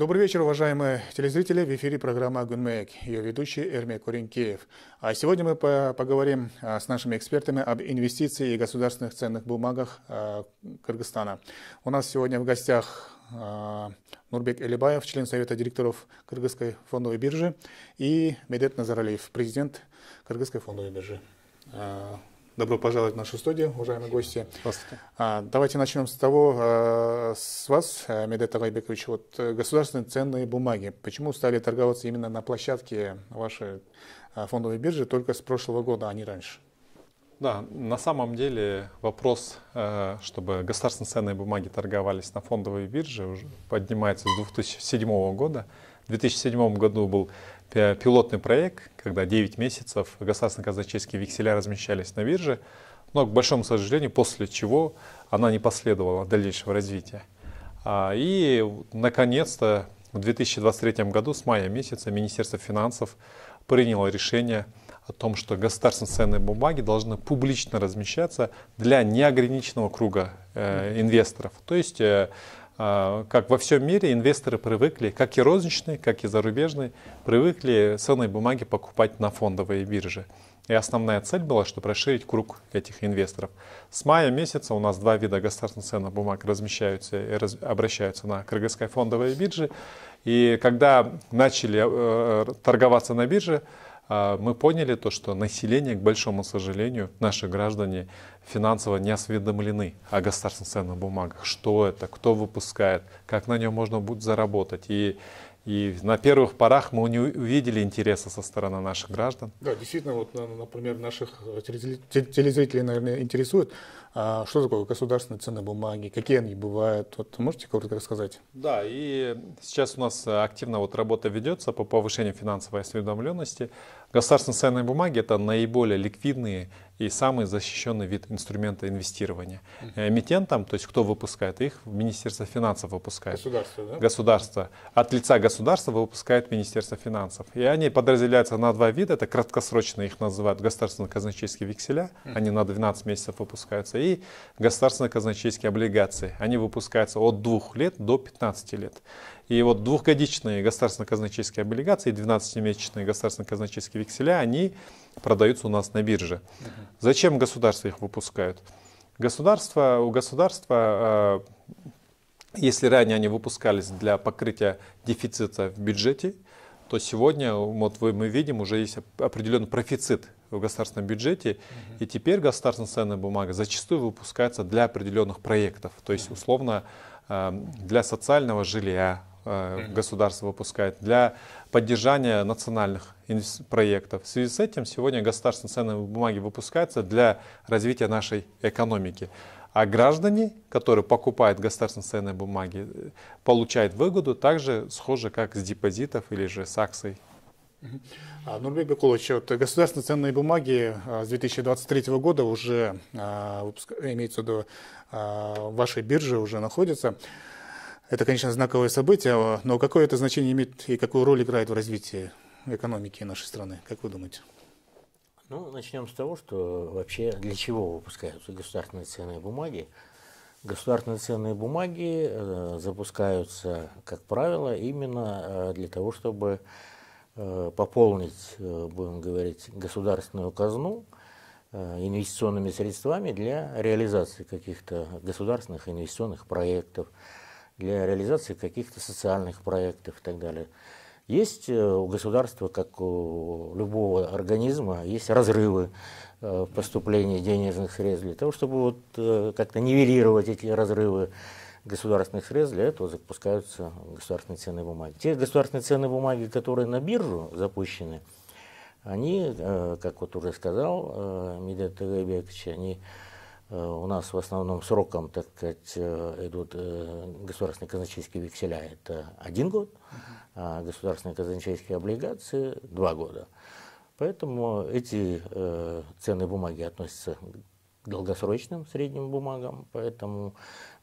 Добрый вечер, уважаемые телезрители. В эфире программа «Гунмейк». Ее ведущий Эрми Куренкеев. А сегодня мы поговорим а, с нашими экспертами об инвестиции и государственных ценных бумагах а, Кыргызстана. У нас сегодня в гостях а, Нурбек Элибаев, член Совета директоров Кыргызской фондовой биржи, и Медет Назаралиев, президент Кыргызской фондовой биржи. Добро пожаловать в нашу студию, уважаемые гости. Здравствуйте. А, давайте начнем с того, э, с вас, э, Медет Алайбекович. Вот э, государственные ценные бумаги. Почему стали торговаться именно на площадке вашей фондовой биржи только с прошлого года, а не раньше? Да, на самом деле вопрос, чтобы государственные ценные бумаги торговались на фондовой бирже, уже поднимается с 2007 года. В 2007 году был Э, пилотный проект, когда 9 месяцев государственные казначейские векселя размещались на бирже, но, к большому сожалению, после чего она не последовала дальнейшего развития. А, и, наконец-то, в 2023 году, с мая месяца, Министерство финансов приняло решение о том, что государственные ценные бумаги должны публично размещаться для неограниченного круга э, инвесторов. То есть э, а, как во всем мире инвесторы привыкли, как и розничные, как и зарубежные, привыкли ценные бумаги покупать на фондовые биржи. И основная цель была, чтобы расширить круг этих инвесторов. С мая месяца у нас два вида государственных ценных бумаг размещаются и раз, обращаются на Кыргызской фондовой бирже. И когда начали э, торговаться на бирже, а, мы поняли то, что население, к большому сожалению, наши граждане финансово не осведомлены о государственных ценных бумагах, что это, кто выпускает, как на нем можно будет заработать. И и на первых порах мы не увидели интереса со стороны наших граждан. Да, действительно, вот, например, наших телезрителей, наверное, интересует, а, что такое государственные ценные бумаги, какие они бывают. Вот можете коротко рассказать? Да, и сейчас у нас э, активно вот работа ведется по повышению финансовой осведомленности. Государственные ценные бумаги – это наиболее ликвидные и самый защищенный вид инструмента инвестирования. Эмитентам, то есть кто выпускает их, Министерство финансов выпускает. Государство, да? Государство. От лица государства выпускает Министерство финансов. И они подразделяются на два вида. Это краткосрочные, их называют государственные казначейские векселя. Они на 12 месяцев выпускаются. И государственные казначейские облигации. Они выпускаются от 2 лет до 15 лет. И вот двухгодичные государственно-казначейские облигации, и 12-месячные государственно-казначейские векселя, они продаются у нас на бирже. Зачем государство их выпускает? Государство, у государства, э, если ранее они выпускались для покрытия дефицита в бюджете, то сегодня вот мы видим уже есть определенный профицит в государственном бюджете, uh-huh. и теперь государственная ценная бумага зачастую выпускается для определенных проектов, то есть условно э, для социального жилья, Э, государство выпускает, для поддержания национальных проектов. В связи с этим сегодня государственные ценные бумаги выпускаются для развития нашей экономики. А граждане, которые покупают государственные ценные бумаги, э, получают выгоду также схоже, как с депозитов или же с акций. А, Нурбек Бекулович, вот государственные ценные бумаги а, с 2023 года уже, а, имеется в виду, вашей бирже уже находятся. Это, конечно, знаковое событие, но какое это значение имеет и какую роль играет в развитии экономики нашей страны, как вы думаете? Ну, начнем с того, что вообще для чего выпускаются государственные ценные бумаги. Государственные ценные бумаги э, запускаются, как правило, именно э, для того, чтобы э, пополнить, э, будем говорить, государственную казну э, инвестиционными средствами для реализации каких-то государственных инвестиционных проектов – для реализации каких-то социальных проектов и так далее. Есть э, у государства, как у любого организма, есть разрывы э, в поступлении денежных средств. Для того, чтобы вот э, как-то нивелировать эти разрывы государственных средств, для этого запускаются государственные ценные бумаги. Те государственные ценные бумаги, которые на биржу запущены, они, как вот уже сказал Медет Тагайбекович, они Э, у нас в основном сроком, так сказать, э, идут э, государственные казначейские векселя, это один год, а государственные казначейские облигации два года. Поэтому эти ценные бумаги относятся к долгосрочным средним бумагам, поэтому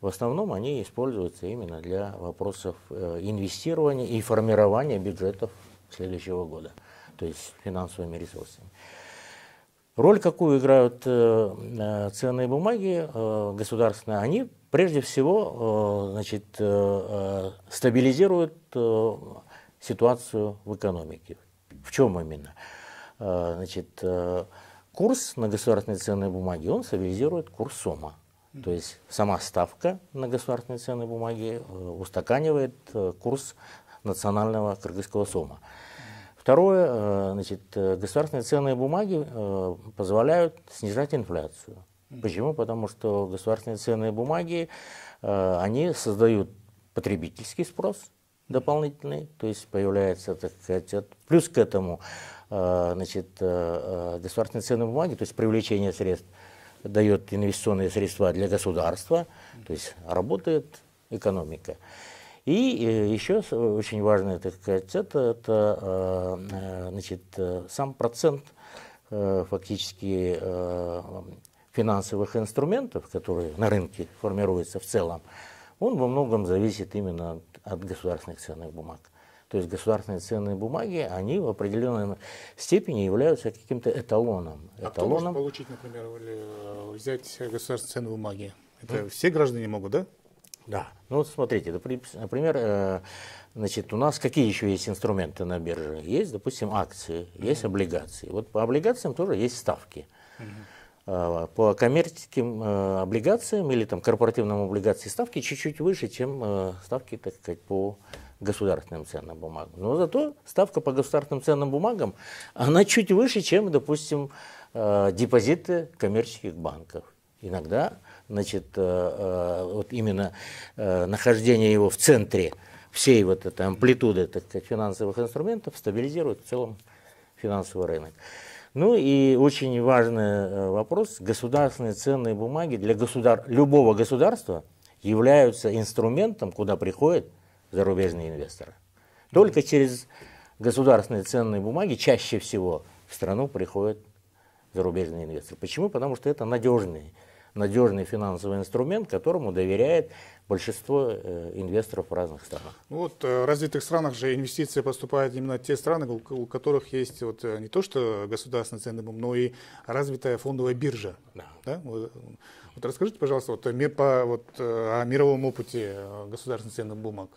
в основном они используются именно для вопросов инвестирования и формирования бюджетов следующего года, то есть финансовыми ресурсами. Роль, какую играют э, э, ценные бумаги э, государственные, они прежде всего значит, стабилизируют ситуацию в экономике. В чем именно? Значит, курс на государственные ценные бумаги, он стабилизирует курс сома. То есть сама ставка на государственные ценные бумаги устаканивает курс национального кыргызского сома. Второе, э, значит, э, государственные ценные бумаги э, позволяют снижать инфляцию. Почему? Потому что государственные ценные бумаги, они создают потребительский спрос дополнительный, то есть появляется, так сказать, плюс к этому, значит, государственные ценные бумаги, то есть привлечение средств, дает инвестиционные средства для государства, то есть работает экономика. И э, еще э, очень важный, так сказать, это, это э, значит, сам процент фактически финансовых инструментов, которые на рынке формируются в целом, он во многом зависит именно от государственных ценных бумаг. То есть государственные ценные бумаги, они в определенной степени являются каким-то эталоном. А эталоном. кто может получить, например, взять государственные ценные бумаги? Это mm. все граждане могут, да? Да. Ну, вот смотрите, например, э, значит, у нас какие еще есть инструменты на бирже? Есть, допустим, акции, есть mm-hmm. облигации. Вот по облигациям тоже есть ставки. Mm-hmm. По коммерческим э, облигациям или там, корпоративным облигациям ставки чуть-чуть выше, чем ставки, так сказать, по государственным ценным бумагам. Но зато ставка по государственным ценным бумагам, она чуть выше, чем, допустим, депозиты коммерческих банков. Иногда значит, э, э, вот именно э, нахождение его в центре всей вот этой амплитуды так сказать, финансовых инструментов стабилизирует в целом финансовый рынок. Ну и очень важный вопрос. Государственные ценные бумаги для государ... любого государства являются инструментом, куда приходят зарубежные инвесторы. Только через государственные ценные бумаги чаще всего в страну приходят зарубежные инвесторы. Почему? Потому что это надежные надежный финансовый инструмент, которому доверяет большинство э, инвесторов в разных странах. Ну вот э, в развитых странах же инвестиции поступают именно в те страны, у которых есть вот э, не то что государственный ценный бум, но и развитая фондовая биржа. Да. Да? Вот, вот расскажите, пожалуйста, вот, по, вот, о мировом опыте государственных ценных бумаг.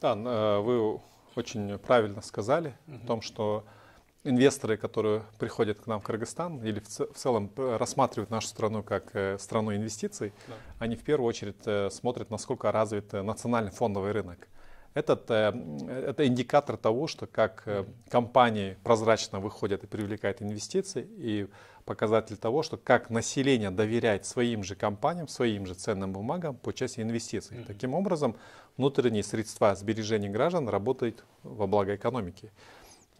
Да, вы очень правильно сказали угу. о том, что инвесторы, которые приходят к нам в Кыргызстан или в, в целом э, рассматривают нашу страну как э, страну инвестиций, да. они в первую очередь э, смотрят, насколько развит национальный фондовый рынок. Этот, это индикатор того, что как компании прозрачно выходят и привлекают инвестиции, и показатель того, что как население доверяет своим же компаниям, своим же ценным бумагам по части инвестиций. Таким образом, внутренние средства сбережений граждан работают во благо экономики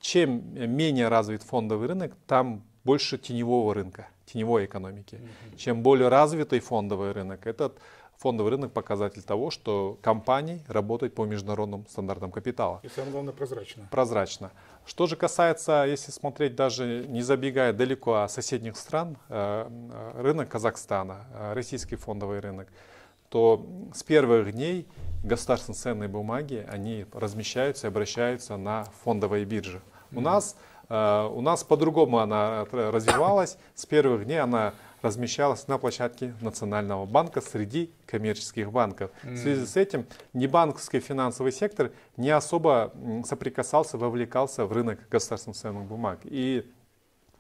чем менее развит фондовый рынок, там больше теневого рынка, теневой экономики. Mm-hmm. Чем более развитый фондовый рынок, этот фондовый рынок показатель того, что компании работают по международным стандартам капитала. И самое главное, прозрачно. Прозрачно. Что же касается, если смотреть даже не забегая далеко о а соседних стран, э, э, рынок Казахстана, э, российский фондовый рынок – то с первых дней государственные ценные бумаги, они размещаются и обращаются на фондовые биржи. Mm-hmm. У нас э, у нас по-другому она развивалась. С первых дней она размещалась на площадке Национального банка среди коммерческих банков. Mm. В связи с этим не банковский финансовый сектор не особо соприкасался, вовлекался в рынок государственных ценных бумаг. И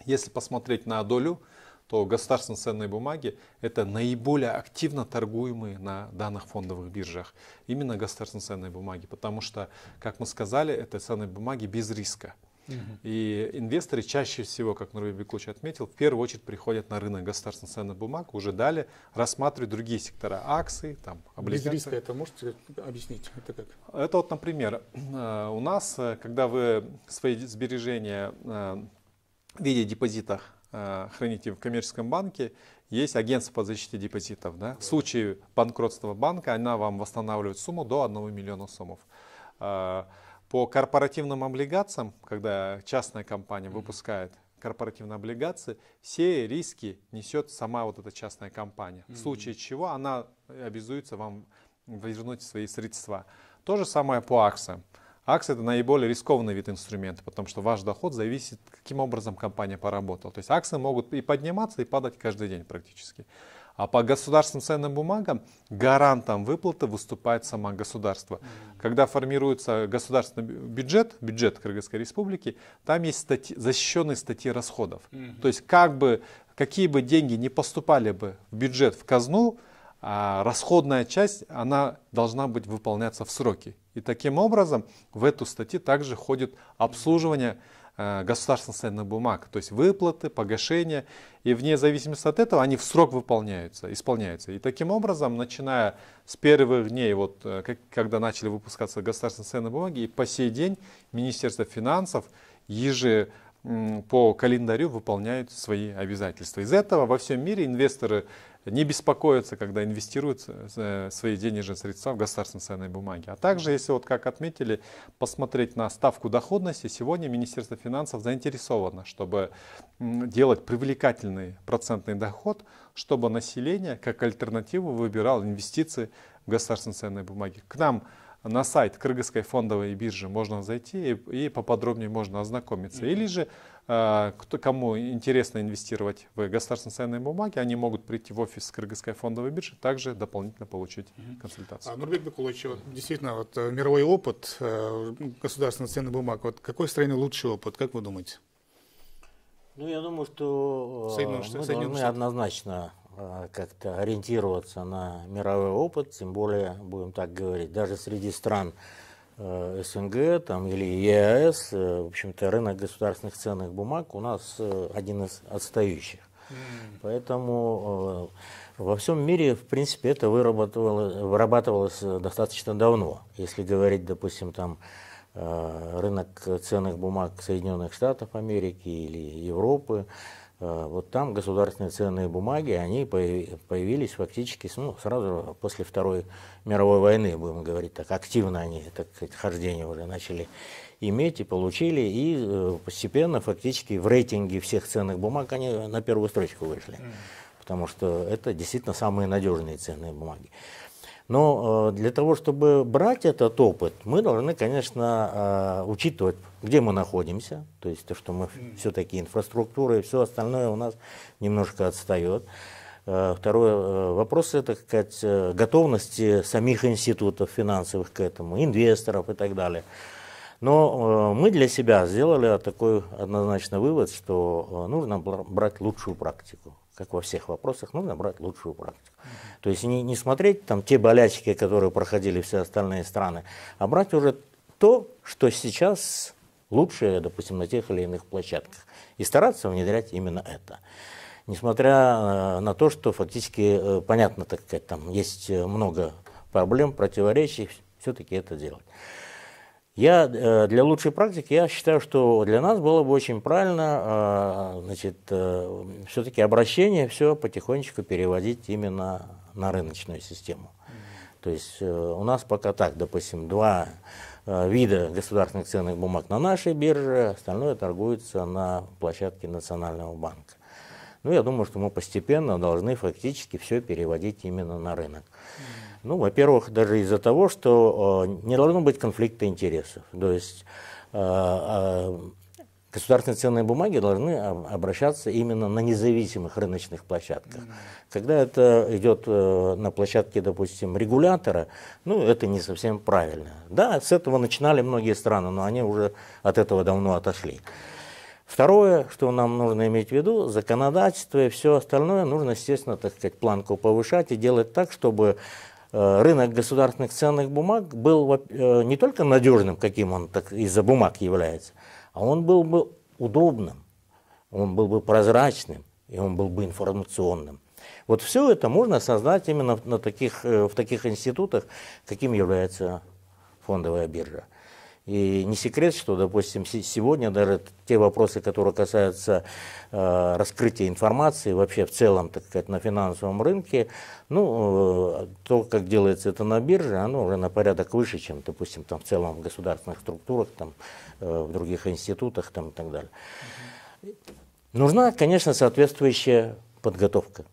если посмотреть на долю то государственные ценные бумаги – это наиболее активно торгуемые на данных фондовых биржах именно государственные ценные бумаги, потому что, как мы сказали, это ценные бумаги без риска. И инвесторы чаще всего, как Нурбек Беклуч отметил, в первую очередь приходят на рынок государственных ценных бумаг, уже далее рассматривают другие сектора акции там, облигации. Без риска это можете объяснить? Это как? Это вот, например, э, у нас, э, когда вы свои сбережения э, в виде депозитах Э, храните в коммерческом банке, есть агентство по защите депозитов. Да? В случае банкротства банка она вам восстанавливает сумму до 1 миллиона сомов. Э, по корпоративным облигациям, когда частная компания выпускает корпоративные облигации, все риски несет сама вот эта частная компания. В случае чего она обязуется вам вернуть свои средства. То же самое по акциям. Акции – это наиболее рискованный вид инструмента, потому что ваш доход зависит, каким образом компания поработала. То есть акции могут и подниматься, и падать каждый день практически. А по государственным ценным бумагам гарантом выплаты выступает само государство. Когда формируется государственный бюджет, бюджет Кыргызской республики, там есть статьи, защищенные статьи расходов. То есть как бы, какие бы деньги не поступали бы в бюджет, в казну, а, расходная часть, она должна быть выполняться в сроки. И таким образом в эту статью также входит обслуживание э, государственных ценных бумаг, то есть выплаты, погашения, и вне зависимости от этого они в срок выполняются, исполняются. И таким образом, начиная с первых дней, вот, э, как, когда начали выпускаться государственные ценные бумаги, и по сей день Министерство финансов еже по календарю выполняют свои обязательства. Из этого во всем мире инвесторы не беспокоиться, когда инвестируют э, свои денежные средства в государственные ценные бумаги. А также, если вот как отметили, посмотреть на ставку доходности, сегодня Министерство финансов заинтересовано, чтобы делать привлекательный процентный доход, чтобы население как альтернативу выбирало инвестиции в государственные ценные бумаги. К нам на сайт Кыргызской фондовой биржи можно зайти и, и поподробнее можно ознакомиться. Или же а, кто, кому интересно инвестировать в государственные ценные бумаги, они могут прийти в офис Кыргызской фондовой биржи, также дополнительно получить mm консультацию. А, Нурбек Бекулович, вот, действительно, вот, э, мировой опыт э, государственных ценных бумаг, вот, какой стране лучший опыт, как вы думаете? Ну, я думаю, что э, Соединенные мы Соединенные должны Штаты. однозначно как-то ориентироваться на мировой опыт, тем более, будем так говорить, даже среди стран, Э, СНГ там, или ЕАС, э, в общем-то, рынок государственных ценных бумаг у нас э, один из отстающих. Поэтому во всем мире, в принципе, это вырабатывалось, вырабатывалось достаточно давно. Если говорить, допустим, там, рынок ценных бумаг Соединенных Штатов Америки или Европы, Э, вот там государственные ценные бумаги, они появились фактически ну, сразу после Второй мировой войны, будем говорить так, активно они, это хождение уже начали иметь и получили, и э, постепенно фактически в рейтинге всех ценных бумаг они на первую строчку вышли, потому что это действительно самые надежные ценные бумаги. Но э, для того, чтобы брать этот опыт, мы должны, конечно, э, учитывать, где мы находимся, то есть то, что мы все-таки инфраструктура и все остальное у нас немножко отстает. Э, Второй вопрос – это сказать, готовность самих институтов финансовых к этому, инвесторов и так далее. Но мы для себя сделали такой однозначно вывод, что нужно брать лучшую практику как во всех вопросах, нужно брать лучшую практику. То есть не, не смотреть там те болячки, которые проходили все остальные страны, а брать уже то, что сейчас лучшее, допустим, на тех или иных площадках. И стараться внедрять именно это. Несмотря э, на то, что фактически, э, понятно, так сказать, там есть э, много проблем, противоречий, все-таки это делать. Я э, для лучшей практики я считаю, что для нас было бы очень правильно, э, значит, э, все-таки обращение все потихонечку переводить именно на рыночную систему. То есть у нас пока так, допустим, два вида государственных ценных бумаг на нашей бирже, остальное торгуется на площадке Национального банка. Ну, я думаю, что мы постепенно должны фактически все переводить именно на рынок. Mm. Ну, во-первых, даже из-за того, что э, не должно быть конфликта интересов. То есть э, э, государственные ценные бумаги должны обращаться именно на независимых рыночных площадках. Mm-hmm. Когда это идет на площадке, допустим, регулятора, ну, это не совсем правильно. Да, с этого начинали многие страны, но они уже от этого давно отошли. Второе, что нам нужно иметь в виду, законодательство и все остальное нужно, естественно, так сказать, планку повышать и делать так, чтобы Э, рынок государственных ценных бумаг был э, не только надежным, каким он так из-за бумаг является, а он был бы удобным, он был бы прозрачным и он был бы информационным. Вот все это можно создать именно на таких, э, в таких институтах, каким является фондовая биржа. И не секрет, что, допустим, сегодня даже те вопросы, которые касаются э, раскрытия информации вообще в целом, так сказать, на финансовом рынке, ну, э, то, как делается это на бирже, оно уже на порядок выше, чем, допустим, там в целом в государственных структурах, там, э, в других институтах там, и так далее. Нужна, конечно, соответствующая подготовка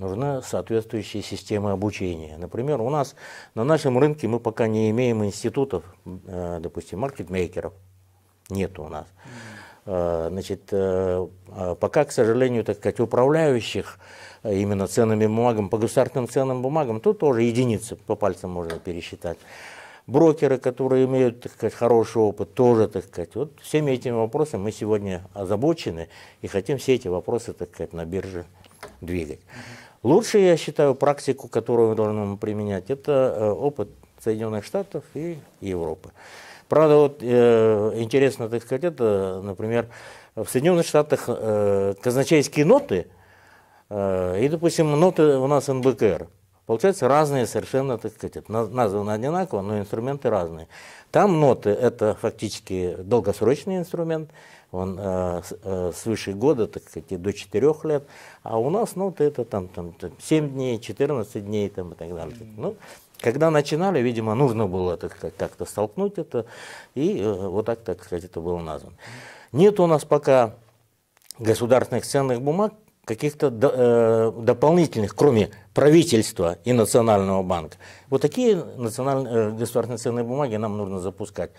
нужна соответствующая система обучения. Например, у нас на нашем рынке мы пока не имеем институтов, э, допустим, маркетмейкеров. Нет у нас. Э, значит, э, а пока, к сожалению, так сказать, управляющих именно ценными бумагами, по государственным ценным бумагам, тут тоже единицы по пальцам можно пересчитать. Брокеры, которые имеют, так сказать, хороший опыт, тоже, так сказать. Вот всеми этими вопросами мы сегодня озабочены и хотим все эти вопросы, так сказать, на бирже двигать. Лучше, я считаю, практику, которую мы должны применять, это э, опыт Соединенных Штатов и Европы. Правда, вот э, интересно, так сказать, это, например, в Соединенных Штатах э, казначейские ноты и, допустим, ноты у нас НБКР. Получается, разные совершенно, так сказать, названы одинаково, но инструменты разные. Там ноты – это фактически долгосрочный инструмент, он э, э, свыше года, так сказать, до 4 лет, а у нас, ну, это там, там, там 7 дней, 14 дней там, и так далее. Mm -hmm. Ну, когда начинали, видимо, нужно было как-то столкнуть это, и э, вот так, так сказать, это было названо. Нет у нас пока государственных ценных бумаг, каких-то э, дополнительных, кроме правительства и Национального банка. Вот такие национальные, э, государственные ценные бумаги нам нужно запускать.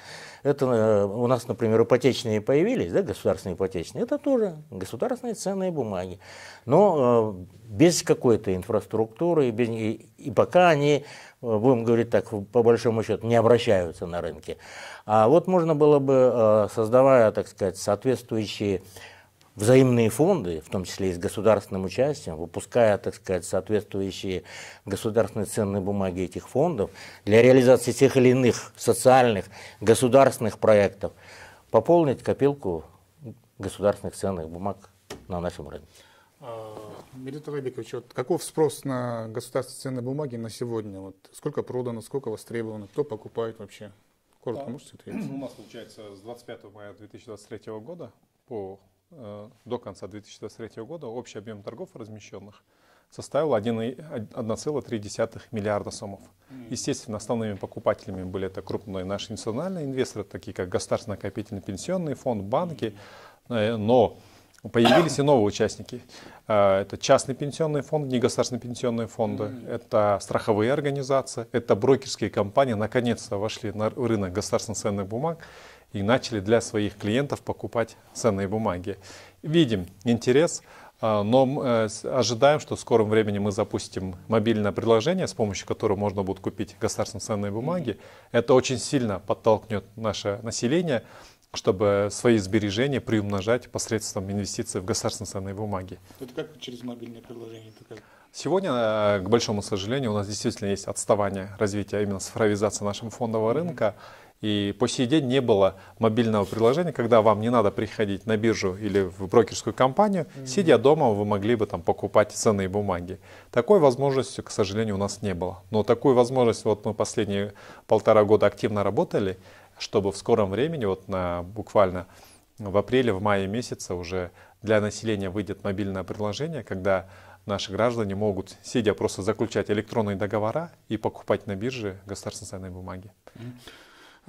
Это э, у нас, например, ипотечные появились, да, государственные ипотечные, это тоже государственные ценные бумаги. Но э, без какой-то инфраструктуры, без, и, и пока они э, будем говорить так, по большому счету, не обращаются на рынке. А вот можно было бы, э, создавая, так сказать, соответствующие взаимные фонды, в том числе и с государственным участием, выпуская, так сказать, соответствующие государственные ценные бумаги этих фондов для реализации тех или иных социальных, государственных проектов, пополнить копилку государственных ценных бумаг на нашем рынке. А, Мирит Рабикович, вот каков спрос на государственные ценные бумаги на сегодня? Вот сколько продано, сколько востребовано, кто покупает вообще? Коротко да. можете ответить? Ну, у нас, получается, с 25 мая 2023 года по Э, до конца 2023 года общий объем торгов размещенных составил 1,3 миллиарда сомов. Естественно, основными покупателями были это крупные наши национальные инвесторы, такие как Государственный накопительный пенсионный фонд, банки, э, но Появились и новые участники. Э, это частный пенсионный фонд, негосударственные пенсионные фонды, это страховые организации, это брокерские компании наконец-то вошли на рынок государственных ценных бумаг и начали для своих клиентов покупать ценные бумаги. Видим интерес, а, но э, ожидаем, что в скором времени мы запустим мобильное приложение, с помощью которого можно будет купить государственные ценные бумаги. Это очень сильно подтолкнет наше население, чтобы свои сбережения приумножать посредством инвестиций в государственные ценные бумаги. Это как через мобильное приложение? Сегодня, э, к большому сожалению, у нас действительно есть отставание развития именно цифровизации нашего фондового рынка. И по сей день не было мобильного приложения, когда вам не надо приходить на биржу или в брокерскую компанию, mm-hmm. сидя дома, вы могли бы там покупать ценные бумаги. Такой возможности, к сожалению, у нас не было. Но такую возможность вот мы последние полтора года активно работали, чтобы в скором времени, вот на буквально в апреле, в мае месяце уже для населения выйдет мобильное приложение, когда наши граждане могут, сидя, просто заключать электронные договора и покупать на бирже государственные бумаги. Mm-hmm.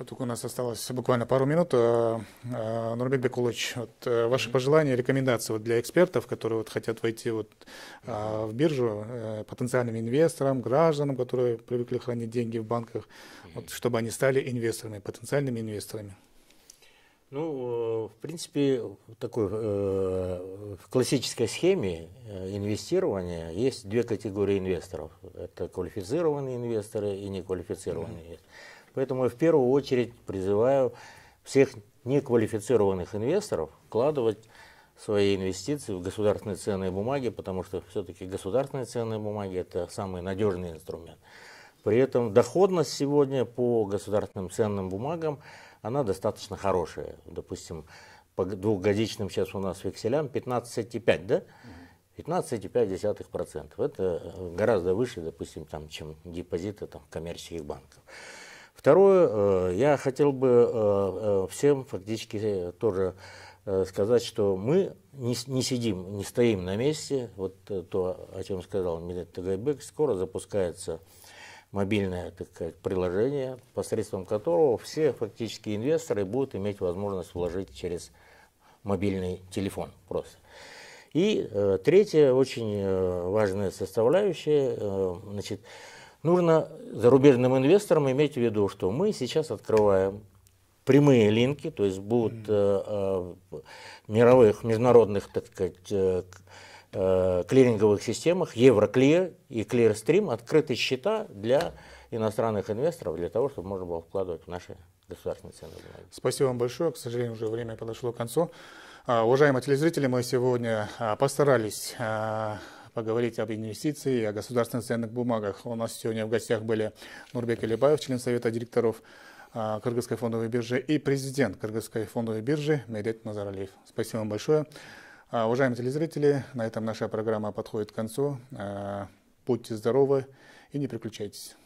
Только у нас осталось буквально пару минут. Э, э, Нурбек Бекулыч, вот э, ваши пожелания, рекомендации для экспертов, которые вот хотят войти вот в биржу, потенциальным инвесторам, гражданам, которые привыкли хранить деньги в банках, вот, чтобы они стали инвесторами, потенциальными инвесторами? Ну, в принципе, в такой в классической схеме инвестирования есть две категории инвесторов. Это квалифицированные инвесторы и неквалифицированные инвесторы. Поэтому я в первую очередь призываю всех неквалифицированных инвесторов вкладывать свои инвестиции в государственные ценные бумаги, потому что все-таки государственные ценные бумаги – это самый надежный инструмент. При этом доходность сегодня по государственным ценным бумагам, она достаточно хорошая. Допустим, по двухгодичным сейчас у нас векселям 15,5, да? 15,5%. Это э, гораздо выше, допустим, там, чем депозиты там, коммерческих банков. Второе, э, я хотел бы э, э, всем фактически тоже сказать, что мы не, сидим, не стоим на месте. Вот то, о чем сказал Милет Тагайбек, скоро запускается мобильное так сказать, приложение, посредством которого все фактически инвесторы будут иметь возможность вложить через мобильный телефон просто. И э, третья очень э, важная составляющая, э, значит, э, Нужно зарубежным инвесторам иметь в виду, что мы сейчас открываем прямые линки, то есть будут э, э, мировых, международных, так сказать, э, э клиринговых системах, Евроклир и Клирстрим, открытые счета для иностранных инвесторов, для того, чтобы можно было вкладывать в наши государственные ценные бумаги. Спасибо вам большое. К сожалению, уже время подошло к концу. А, уважаемые телезрители, мы сегодня а, постарались а, поговорить об инвестиции и о государственных ценных бумагах. У нас сегодня в гостях были Нурбек Алибаев, член Совета директоров а, Кыргызской фондовой биржи и президент Кыргызской фондовой биржи Медет Назаралиев. Спасибо вам большое. А, уважаемые телезрители, на этом наша программа подходит к концу. А, будьте здоровы и не переключайтесь.